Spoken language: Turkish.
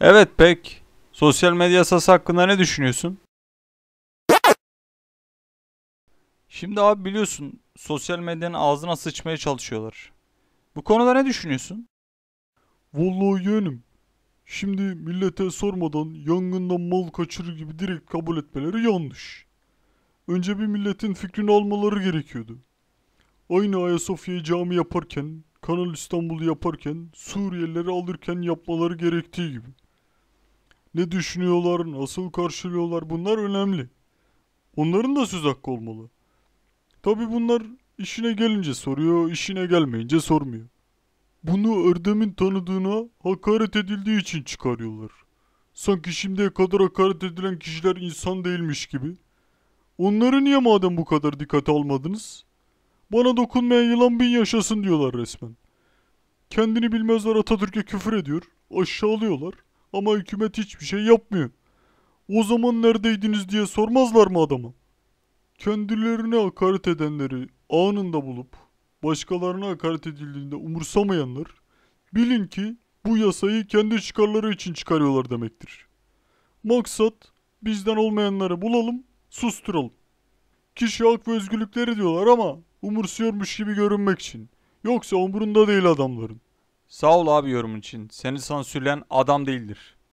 Evet pek. Sosyal medya yasası hakkında ne düşünüyorsun? Şimdi abi biliyorsun sosyal medyanın ağzına sıçmaya çalışıyorlar. Bu konuda ne düşünüyorsun? Vallahi yeğenim. Şimdi millete sormadan yangından mal kaçır gibi direkt kabul etmeleri yanlış. Önce bir milletin fikrini almaları gerekiyordu. Aynı Ayasofya cami yaparken, Kanal İstanbul'u yaparken, Suriyelileri alırken yapmaları gerektiği gibi ne düşünüyorlar, nasıl karşılıyorlar bunlar önemli. Onların da söz hakkı olmalı. Tabi bunlar işine gelince soruyor, işine gelmeyince sormuyor. Bunu Erdem'in tanıdığına hakaret edildiği için çıkarıyorlar. Sanki şimdiye kadar hakaret edilen kişiler insan değilmiş gibi. Onları niye madem bu kadar dikkate almadınız? Bana dokunmayan yılan bin yaşasın diyorlar resmen. Kendini bilmezler Atatürk'e küfür ediyor, aşağılıyorlar. Ama hükümet hiçbir şey yapmıyor. O zaman neredeydiniz diye sormazlar mı adamı? Kendilerine hakaret edenleri anında bulup başkalarına hakaret edildiğinde umursamayanlar bilin ki bu yasayı kendi çıkarları için çıkarıyorlar demektir. Maksat bizden olmayanları bulalım, susturalım. Kişi hak ve özgürlükleri diyorlar ama umursuyormuş gibi görünmek için. Yoksa umurunda değil adamların. Sağ ol abi yorumun için. Seni sansürleyen adam değildir.